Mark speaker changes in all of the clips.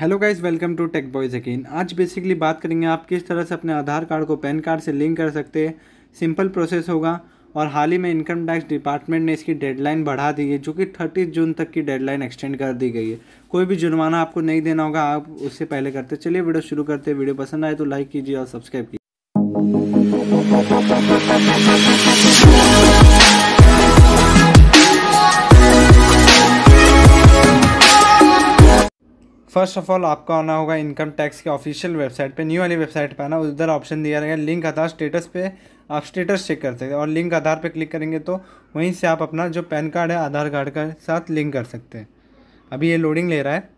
Speaker 1: hello guys welcome to tech boys again आज basically बात करेंगे आप किस तरह से अपने आधार कार्ड को पैन कार्ड से लिंक कर सकते हैं सिंपल प्रोसेस होगा और हाल ही में इनकम टैक्स डिपार्टमेंट ने इसकी डेडलाइन बढ़ा दी है जो कि थर्टी जून तक की डेडलाइन एक्सटेंड कर दी गई है कोई भी जुर्माना आपको नहीं देना होगा आप उससे पहले करते चलिए वीडियो शुरू करते वीडियो पसंद आए तो लाइक कीजिए और सब्सक्राइब कीजिए फर्स्ट ऑफ ऑल आपका आना होगा इनकम टैक्स के ऑफिशियल वेबसाइट पे न्यू वाली वेबसाइट पे आना उधर ऑप्शन दिया रहेगा लिंक आधार स्टेटस पे आप स्टेटस चेक कर सकते हैं और लिंक आधार पे क्लिक करेंगे तो वहीं से आप अपना जो पैन कार्ड है आधार कार्ड के साथ लिंक कर सकते हैं अभी ये लोडिंग ले रहा है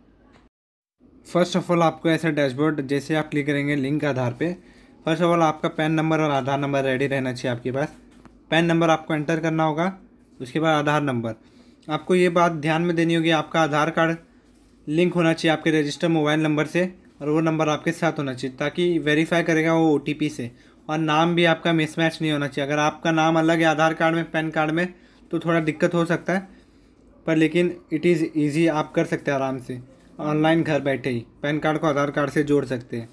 Speaker 1: फर्स्ट ऑफ ऑल आपको ऐसा डैशबोर्ड जैसे आप क्लिक करेंगे लिंक आधार पर फर्स्ट ऑफ ऑल आपका पैन नंबर और आधार नंबर रेडी रहना चाहिए आपके पास पैन नंबर आपको एंटर करना होगा उसके बाद आधार नंबर आपको ये बात ध्यान में देनी होगी आपका आधार कार्ड लिंक होना चाहिए आपके रजिस्टर मोबाइल नंबर से और वो नंबर आपके साथ होना चाहिए ताकि वेरीफाई करेगा वो ओ से और नाम भी आपका मिसमैच नहीं होना चाहिए अगर आपका नाम अलग है आधार कार्ड में पैन कार्ड में तो थोड़ा दिक्कत हो सकता है पर लेकिन इट इज़ ईजी आप कर सकते हैं आराम से ऑनलाइन घर बैठे ही पैन कार्ड को आधार कार्ड से जोड़ सकते हैं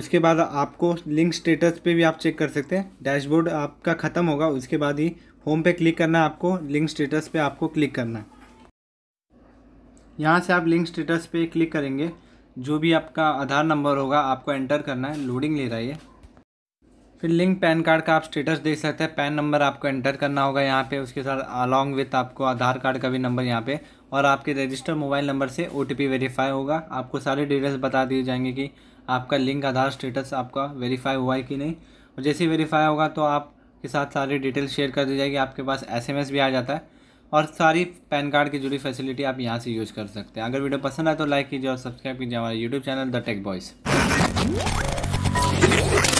Speaker 1: उसके बाद आपको लिंक स्टेटस पे भी आप चेक कर सकते हैं डैशबोर्ड आपका ख़त्म होगा उसके बाद ही होम पे क्लिक करना है आपको लिंक स्टेटस पे आपको क्लिक करना है यहाँ से आप लिंक स्टेटस पे क्लिक करेंगे जो भी आपका आधार नंबर होगा आपको एंटर करना है लोडिंग ले रहा है ये फिर लिंक पैन कार्ड का आप स्टेटस देख सकते हैं पैन नंबर आपको एंटर करना होगा यहाँ पे उसके साथ अलॉन्ग विथ आपको आधार कार्ड का भी नंबर यहाँ पे और आपके रजिस्टर मोबाइल नंबर से ओ वेरीफाई होगा आपको सारे डिटेल्स बता दिए जाएंगे कि आपका लिंक आधार स्टेटस आपका वेरीफाई हुआ है कि नहीं और जैसे वेरीफाई होगा तो आपके साथ सारी डिटेल्स शेयर कर दी जाएगी आपके पास एस भी आ जाता है और सारी पैन कार्ड की जुड़ी फैसिलिटी आप यहाँ से यूज़ कर सकते हैं अगर वीडियो पसंद आए तो लाइक कीजिए और सब्सक्राइब कीजिए हमारे YouTube channel the tech boys